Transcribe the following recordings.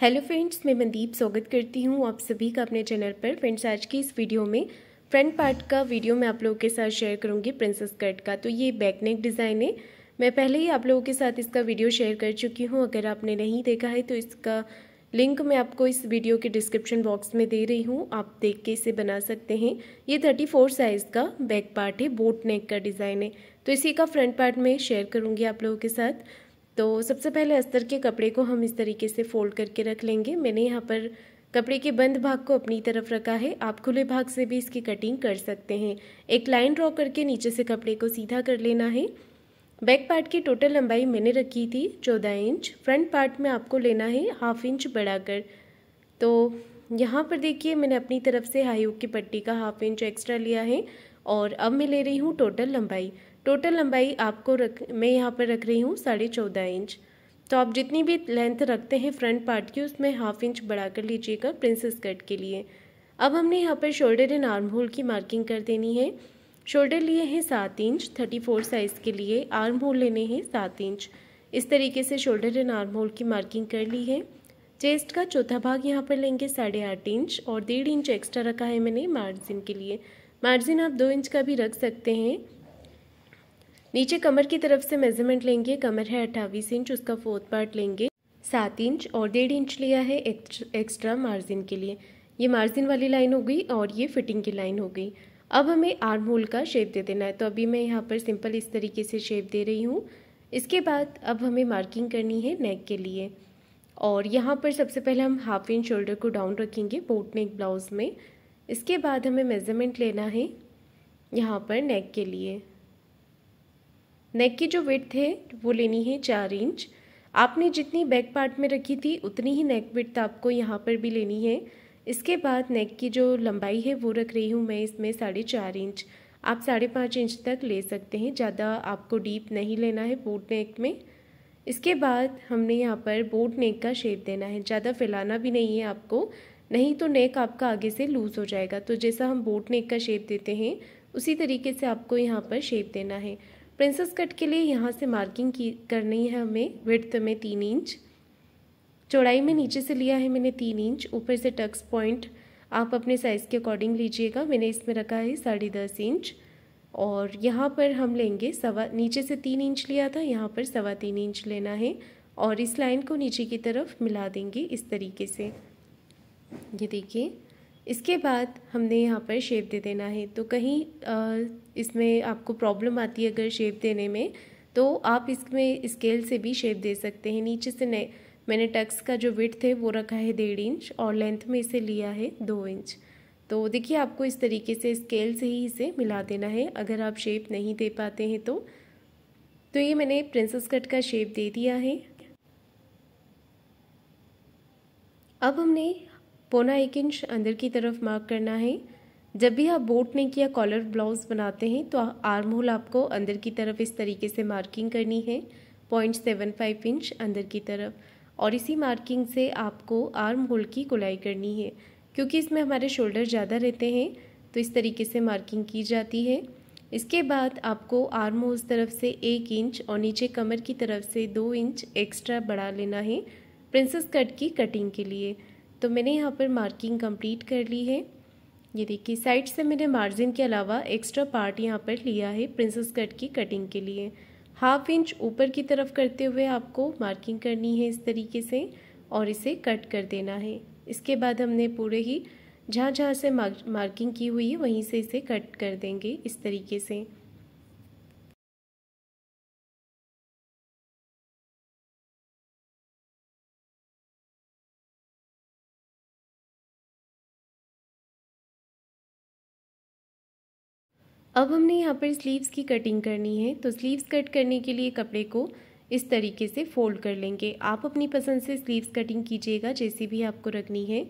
hello friends मैं मनदीप स्वागत करती हूँ आप सभी का अपने चैनल पर फ्रेंड्स आज की इस वीडियो में फ्रंट पार्ट का वीडियो मैं आप लोगों के साथ शेयर करूँगी प्रिंसेस कट का तो ये बैक नेक डिज़ाइन है मैं पहले ही आप लोगों के साथ इसका वीडियो शेयर कर चुकी हूँ अगर आपने नहीं देखा है तो इसका लिंक मैं आपको इस वीडियो के डिस्क्रिप्शन बॉक्स में दे रही हूँ आप देख के इसे बना सकते हैं ये थर्टी फोर साइज़ का बैक पार्ट है बोट नेक का डिज़ाइन है तो इसी का फ्रंट पार्ट मैं शेयर करूँगी आप लोगों के साथ तो सबसे पहले अस्तर के कपड़े को हम इस तरीके से फोल्ड करके रख लेंगे मैंने यहाँ पर कपड़े के बंद भाग को अपनी तरफ रखा है आप खुले भाग से भी इसकी कटिंग कर सकते हैं एक लाइन ड्रॉ करके नीचे से कपड़े को सीधा कर लेना है बैक पार्ट की टोटल लंबाई मैंने रखी थी चौदह इंच फ्रंट पार्ट में आपको लेना है हाफ इंच बढ़ाकर तो यहाँ पर देखिए मैंने अपनी तरफ से हाई की पट्टी का हाफ इंच एक्स्ट्रा लिया है और अब मैं ले रही हूँ टोटल लंबाई टोटल लंबाई आपको रख मैं यहाँ पर रख रही हूँ साढ़े चौदह इंच तो आप जितनी भी लेंथ रखते हैं फ्रंट पार्ट की उसमें हाफ इंच बढ़ा कर लीजिएगा प्रिंसेस कट के लिए अब हमने यहाँ पर शोल्डर एंड आर्म होल की मार्किंग कर देनी है शोल्डर लिए हैं सात इंच थर्टी फोर साइज़ के लिए आर्म होल लेने हैं सात इंच इस तरीके से शोल्डर एंड आर्म होल की मार्किंग कर ली है चेस्ट का चौथा भाग यहाँ पर लेंगे साढ़े आठ इंच और डेढ़ इंच एक्स्ट्रा रखा है मैंने मार्जिन के लिए मार्जिन आप दो इंच का भी रख सकते हैं नीचे कमर की तरफ से मेजरमेंट लेंगे कमर है अट्ठावीस इंच उसका फोर्थ पार्ट लेंगे सात इंच और डेढ़ इंच लिया है एक्स्ट्रा मार्जिन के लिए ये मार्जिन वाली लाइन हो गई और ये फिटिंग की लाइन हो गई अब हमें आर्म होल का शेप दे देना है तो अभी मैं यहाँ पर सिंपल इस तरीके से शेप दे रही हूँ इसके बाद अब हमें मार्किंग करनी है नेक के लिए और यहाँ पर सबसे पहले हम हाफ इंच शोल्डर को डाउन रखेंगे बोट नेक ब्लाउज़ में इसके बाद हमें मेज़रमेंट लेना है यहाँ पर नेक के लिए नेक की जो विथ है वो लेनी है चार इंच आपने जितनी बैक पार्ट में रखी थी उतनी ही नेक विथ आपको यहाँ पर भी लेनी है इसके बाद नेक की जो लंबाई है वो रख रही हूँ मैं इसमें साढ़े चार इंच आप साढ़े पाँच इंच तक ले सकते हैं ज़्यादा आपको डीप नहीं लेना है बोट नेक में इसके बाद हमने यहाँ पर बोट नेक का शेप देना है ज़्यादा फैलाना भी नहीं है आपको नहीं तो नेक आपका आगे से लूज़ हो जाएगा तो जैसा हम बोट नेक का शेप देते हैं उसी तरीके से आपको यहाँ पर शेप देना है प्रिंसेस कट के लिए यहाँ से मार्किंग की करनी है हमें विड्थ में तीन इंच चौड़ाई में नीचे से लिया है मैंने तीन इंच ऊपर से टक्स पॉइंट आप अपने साइज़ के अकॉर्डिंग लीजिएगा मैंने इसमें रखा है साढ़े दस इंच और यहाँ पर हम लेंगे सवा नीचे से तीन इंच लिया था यहाँ पर सवा तीन इंच लेना है और इस लाइन को नीचे की तरफ मिला देंगे इस तरीके से ये देखिए इसके बाद हमने यहाँ पर शेप दे देना है तो कहीं इसमें आपको प्रॉब्लम आती है अगर शेप देने में तो आप इसमें स्केल से भी शेप दे सकते हैं नीचे से नए मैंने टक्स का जो विथ है वो रखा है डेढ़ इंच और लेंथ में इसे लिया है दो इंच तो देखिए आपको इस तरीके से स्केल से ही इसे मिला देना है अगर आप शेप नहीं दे पाते हैं तो तो ये मैंने प्रिंसेस कट का शेप दे दिया है अब हमने पौना एक इंच अंदर की तरफ मार्क करना है जब भी आप बोट नेक या कॉलर ब्लाउज बनाते हैं तो आर्म होल आपको अंदर की तरफ इस तरीके से मार्किंग करनी है पॉइंट सेवन फाइव इंच अंदर की तरफ और इसी मार्किंग से आपको आर्म होल की गुलाई करनी है क्योंकि इसमें हमारे शोल्डर ज़्यादा रहते हैं तो इस तरीके से मार्किंग की जाती है इसके बाद आपको आर्म होल तरफ से एक इंच और नीचे कमर की तरफ से दो इंच एक्स्ट्रा बढ़ा लेना है प्रिंसेस कट की कटिंग के लिए तो मैंने यहाँ पर मार्किंग कंप्लीट कर ली है ये देखिए साइड से मैंने मार्जिन के अलावा एक्स्ट्रा पार्ट यहाँ पर लिया है प्रिंसेस कट की कटिंग के लिए हाफ इंच ऊपर की तरफ करते हुए आपको मार्किंग करनी है इस तरीके से और इसे कट कर देना है इसके बाद हमने पूरे ही जहाँ जहाँ से मार्किंग की हुई है वहीं से इसे कट कर देंगे इस तरीके से अब हमने यहाँ पर स्लीव्स की कटिंग करनी है तो स्लीव्स कट करने के लिए कपड़े को इस तरीके से फोल्ड कर लेंगे आप अपनी पसंद से स्लीव्स कटिंग कीजिएगा जैसी भी आपको रखनी है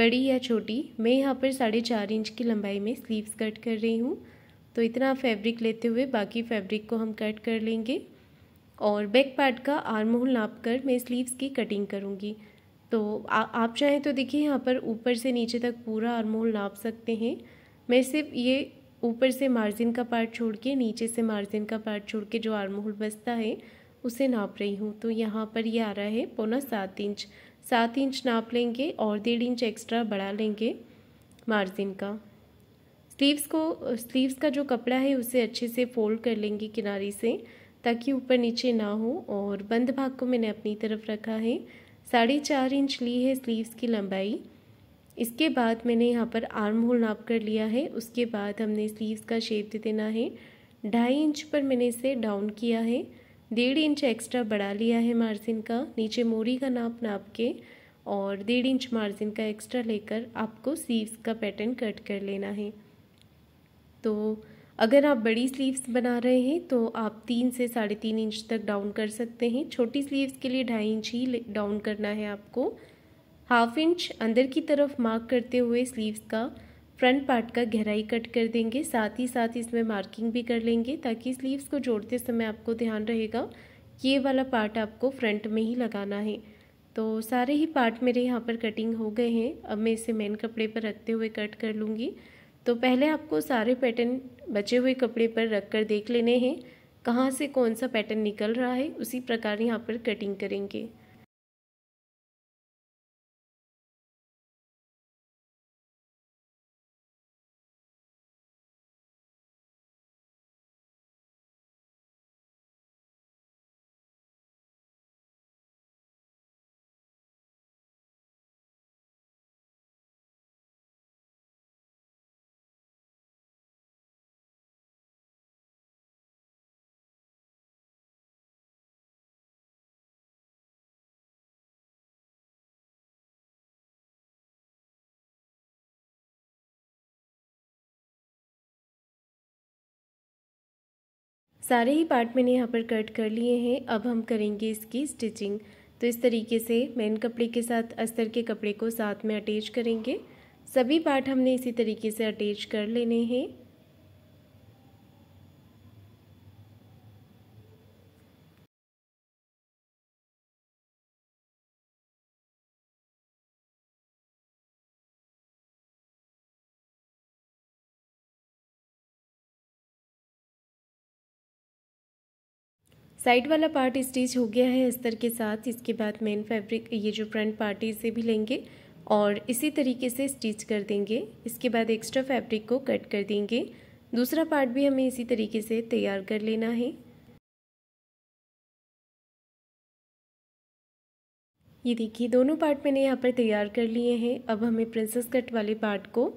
बड़ी या छोटी मैं यहाँ पर साढ़े चार इंच की लंबाई में स्लीव्स कट कर रही हूँ तो इतना फैब्रिक लेते हुए बाकी फैब्रिक को हम कट कर लेंगे और बैक पार्ट का आर्म होल नाप कर मैं स्लीव्स की कटिंग करूँगी तो आ, आप चाहें तो देखिए यहाँ पर ऊपर से नीचे तक पूरा आर्म होल नाप सकते हैं मैं सिर्फ ये ऊपर से मार्जिन का पार्ट छोड़ के नीचे से मार्जिन का पार्ट छोड़ के जो आर्म होल बचता है उसे नाप रही हूँ तो यहाँ पर ये यह आ रहा है पौना सात इंच सात इंच नाप लेंगे और डेढ़ इंच एक्स्ट्रा बढ़ा लेंगे मार्जिन का स्लीव्स को स्लीव्स का जो कपड़ा है उसे अच्छे से फोल्ड कर लेंगे किनारे से ताकि ऊपर नीचे ना हो और बंद भाग को मैंने अपनी तरफ रखा है साढ़े चार इंच ली है स्लीव्स की लंबाई इसके बाद मैंने यहाँ पर आर्म होल नाप कर लिया है उसके बाद हमने स्लीव्स का शेप दे देना है ढाई इंच पर मैंने इसे डाउन किया है डेढ़ इंच एक्स्ट्रा बढ़ा लिया है मार्जिन का नीचे मोरी का नाप नाप के और डेढ़ इंच मार्जिन का एक्स्ट्रा लेकर आपको स्लीव्स का पैटर्न कट कर लेना है तो अगर आप बड़ी स्लीव्स बना रहे हैं तो आप तीन से साढ़े तीन इंच तक डाउन कर सकते हैं छोटी स्लीव्स के लिए ढाई इंच ही डाउन करना है आपको हाफ इंच अंदर की तरफ मार्क करते हुए स्लीव्स का फ्रंट पार्ट का गहराई कट कर देंगे साथ ही साथ इसमें मार्किंग भी कर लेंगे ताकि स्लीव्स को जोड़ते समय आपको ध्यान रहेगा ये वाला पार्ट आपको फ्रंट में ही लगाना है तो सारे ही पार्ट मेरे यहाँ पर कटिंग हो गए हैं अब मैं इसे मेन कपड़े पर रखते हुए कट कर लूँगी तो पहले आपको सारे पैटर्न बचे हुए कपड़े पर रख कर देख लेने हैं कहाँ से कौन सा पैटर्न निकल रहा है उसी प्रकार यहाँ पर कटिंग करेंगे सारे ही पार्ट मैंने यहाँ पर कट कर लिए हैं अब हम करेंगे इसकी स्टिचिंग तो इस तरीके से मेन कपड़े के साथ अस्तर के कपड़े को साथ में अटैच करेंगे सभी पार्ट हमने इसी तरीके से अटैच कर लेने हैं साइड वाला पार्ट स्टिच हो गया है अस्तर के साथ इसके बाद मेन फैब्रिक ये जो फ्रंट पार्ट है इसे भी लेंगे और इसी तरीके से स्टिच कर देंगे इसके बाद एक्स्ट्रा फैब्रिक को कट कर देंगे दूसरा पार्ट भी हमें इसी तरीके से तैयार कर लेना है ये देखिए दोनों पार्ट मैंने यहाँ पर तैयार कर लिए हैं अब हमें प्रिंसेस कट वाले पार्ट को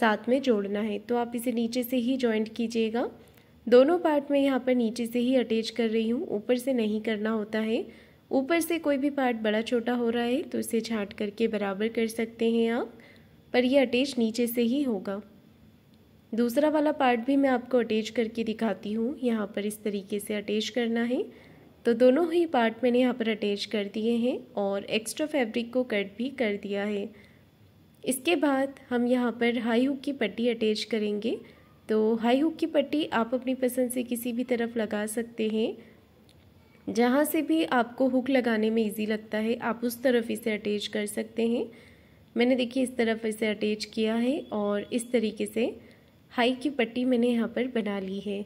साथ में जोड़ना है तो आप इसे नीचे से ही ज्वाइंट कीजिएगा दोनों पार्ट में यहाँ पर नीचे से ही अटैच कर रही हूँ ऊपर से नहीं करना होता है ऊपर से कोई भी पार्ट बड़ा छोटा हो रहा है तो इसे छाट करके बराबर कर सकते हैं आप पर यह अटैच नीचे से ही होगा दूसरा वाला पार्ट भी मैं आपको अटैच करके दिखाती हूँ यहाँ पर इस तरीके से अटैच करना है तो दोनों ही पार्ट मैंने यहाँ पर अटैच कर दिए हैं और एक्स्ट्रा फैब्रिक को कट भी कर दिया है इसके बाद हम यहाँ पर हाई हुक की पट्टी अटैच करेंगे तो हाई हुक की पट्टी आप अपनी पसंद से किसी भी तरफ लगा सकते हैं जहाँ से भी आपको हुक लगाने में इजी लगता है आप उस तरफ इसे अटैच कर सकते हैं मैंने देखिए इस तरफ इसे अटैच किया है और इस तरीके से हाई की पट्टी मैंने यहाँ पर बना ली है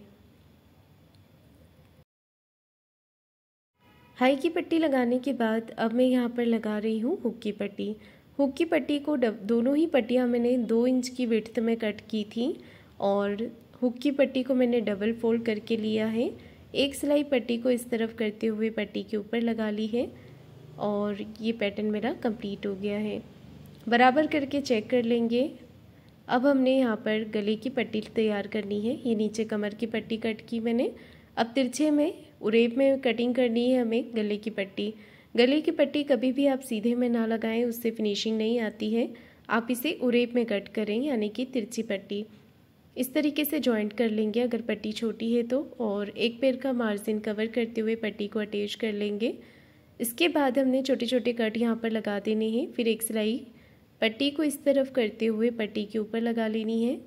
हाई की पट्टी लगाने के बाद अब मैं यहाँ पर लगा रही हूँ हुक की पट्टी हुक की पट्टी को डब दोनों ही पट्टियाँ मैंने दो इंच की विथ में कट की थी और हुक की पट्टी को मैंने डबल फोल्ड करके लिया है एक सिलाई पट्टी को इस तरफ करते हुए पट्टी के ऊपर लगा ली है और ये पैटर्न मेरा कंप्लीट हो गया है बराबर करके चेक कर लेंगे अब हमने यहाँ पर गले की पट्टी तैयार करनी है ये नीचे कमर की पट्टी कट की मैंने अब तिरछे में उरेब में कटिंग करनी है हमें गले की पट्टी गले की पट्टी कभी भी आप सीधे में ना लगाएं उससे फिनिशिंग नहीं आती है आप इसे उरेब में कट करें यानी कि तिरछी पट्टी इस तरीके से जॉइंट कर लेंगे अगर पट्टी छोटी है तो और एक पैर का मार्जिन कवर करते हुए पट्टी को अटैच कर लेंगे इसके बाद हमने छोटे छोटे कट यहाँ पर लगा देने हैं फिर एक सिलाई पट्टी को इस तरफ करते हुए पट्टी के ऊपर लगा लेनी है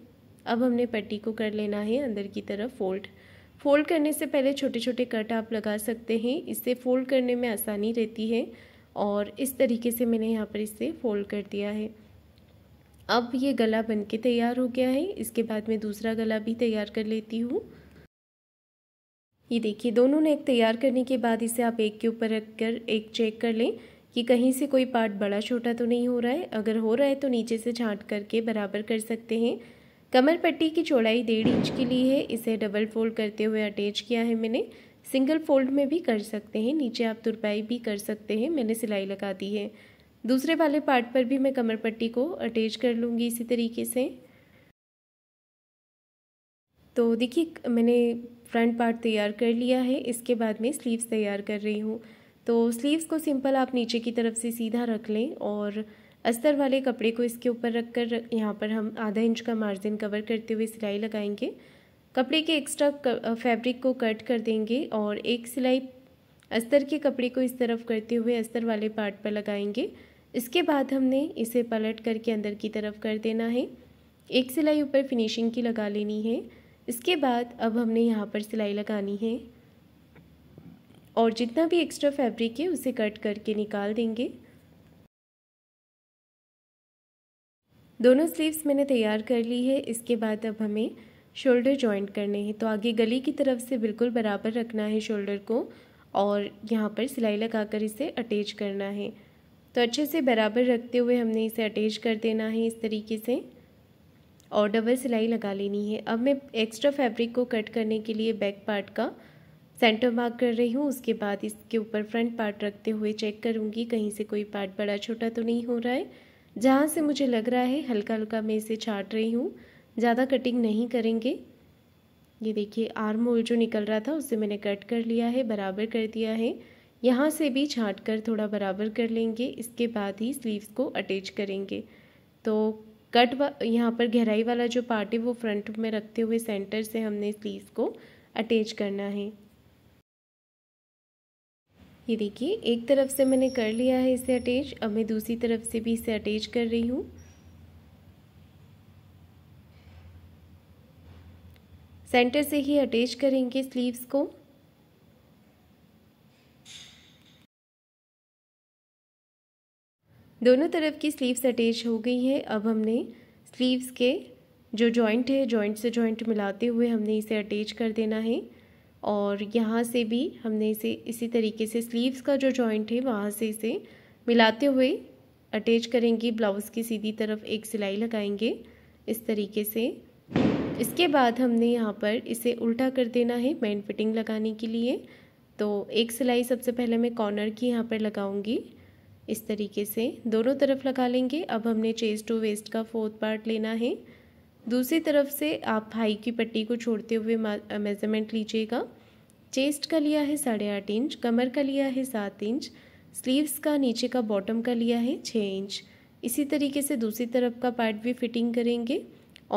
अब हमने पट्टी को कर लेना है अंदर की तरफ फोल्ड फोल्ड करने से पहले छोटे छोटे कट आप लगा सकते हैं इससे फोल्ड करने में आसानी रहती है और इस तरीके से मैंने यहाँ पर इसे फोल्ड कर दिया है अब ये गला बनके तैयार हो गया है इसके बाद मैं दूसरा गला भी तैयार कर लेती हूँ ये देखिए दोनों नेक तैयार करने के बाद इसे आप एक के ऊपर रख कर एक चेक कर लें कि कहीं से कोई पार्ट बड़ा छोटा तो नहीं हो रहा है अगर हो रहा है तो नीचे से छाँट करके बराबर कर सकते हैं कमर पट्टी की चौड़ाई डेढ़ इंच की ली है इसे डबल फोल्ड करते हुए अटैच किया है मैंने सिंगल फोल्ड में भी कर सकते हैं नीचे आप तुरपाई भी कर सकते हैं मैंने सिलाई लगा दी है दूसरे वाले पार्ट पर भी मैं कमर पट्टी को अटैच कर लूँगी इसी तरीके से तो देखिए मैंने फ्रंट पार्ट तैयार कर लिया है इसके बाद मैं स्लीव्स तैयार कर रही हूँ तो स्लीव्स को सिंपल आप नीचे की तरफ से सीधा रख लें और अस्तर वाले कपड़े को इसके ऊपर रख कर यहाँ पर हम आधा इंच का मार्जिन कवर करते हुए सिलाई लगाएंगे कपड़े के एक्स्ट्रा फैब्रिक को कट कर देंगे और एक सिलाई अस्तर के कपड़े को इस तरफ करते हुए अस्तर वाले पार्ट पर लगाएंगे इसके बाद हमने इसे पलट करके अंदर की तरफ कर देना है एक सिलाई ऊपर फिनिशिंग की लगा लेनी है इसके बाद अब हमने यहाँ पर सिलाई लगानी है और जितना भी एक्स्ट्रा फैब्रिक है उसे कट करके निकाल देंगे दोनों स्लीव्स मैंने तैयार कर ली है इसके बाद अब हमें शोल्डर जॉइंट करने हैं तो आगे गले की तरफ से बिल्कुल बराबर रखना है शोल्डर को और यहाँ पर सिलाई लगाकर इसे अटैच करना है तो अच्छे से बराबर रखते हुए हमने इसे अटैच कर देना है इस तरीके से और डबल सिलाई लगा लेनी है अब मैं एक्स्ट्रा फैब्रिक को कट करने के लिए बैक पार्ट का सेंटर मार्क कर रही हूँ उसके बाद इसके ऊपर फ्रंट पार्ट रखते हुए चेक करूँगी कहीं से कोई पार्ट बड़ा छोटा तो नहीं हो रहा है जहाँ से मुझे लग रहा है हल्का हल्का मैं इसे छाट रही हूँ ज़्यादा कटिंग नहीं करेंगे ये देखिए आर्म होल जो निकल रहा था उसे मैंने कट कर लिया है बराबर कर दिया है यहाँ से भी छाँट कर थोड़ा बराबर कर लेंगे इसके बाद ही स्लीव्स को अटैच करेंगे तो कट वा यहाँ पर गहराई वाला जो पार्ट है वो फ्रंट में रखते हुए सेंटर से हमने स्लीव्स को अटैच करना है ये देखिए एक तरफ से मैंने कर लिया है इसे अटैच अब मैं दूसरी तरफ से भी इसे अटैच कर रही हूँ सेंटर से ही अटैच करेंगे स्लीव्स को दोनों तरफ की स्लीव्स अटैच हो गई हैं अब हमने स्लीव्स के जो जॉइंट है जॉइंट से जॉइंट मिलाते हुए हमने इसे अटैच कर देना है और यहाँ से भी हमने इसे इसी तरीके से स्लीव्स का जो जॉइंट है वहाँ से इसे मिलाते हुए अटैच करेंगे ब्लाउज़ की सीधी तरफ एक सिलाई लगाएंगे इस तरीके से इसके बाद हमने यहाँ पर इसे उल्टा कर देना है मैन फिटिंग लगाने के लिए तो एक सिलाई सबसे पहले मैं कॉर्नर की यहाँ पर लगाऊंगी इस तरीके से दोनों तरफ लगा लेंगे अब हमने चेस्ट टू वेस्ट का फोर्थ पार्ट लेना है दूसरी तरफ से आप हाई की पट्टी को छोड़ते हुए मेज़रमेंट लीजिएगा चेस्ट का लिया है साढ़े आठ इंच कमर का लिया है सात इंच स्लीव्स का नीचे का बॉटम का लिया है छः इंच इसी तरीके से दूसरी तरफ का पार्ट भी फिटिंग करेंगे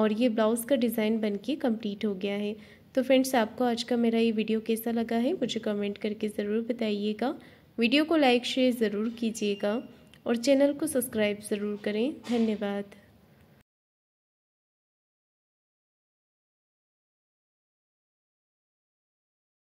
और ये ब्लाउज़ का डिज़ाइन बनके कंप्लीट हो गया है तो फ्रेंड्स आपको आज का मेरा ये वीडियो कैसा लगा है मुझे कमेंट करके ज़रूर बताइएगा वीडियो को लाइक शेयर ज़रूर कीजिएगा और चैनल को सब्सक्राइब ज़रूर करें धन्यवाद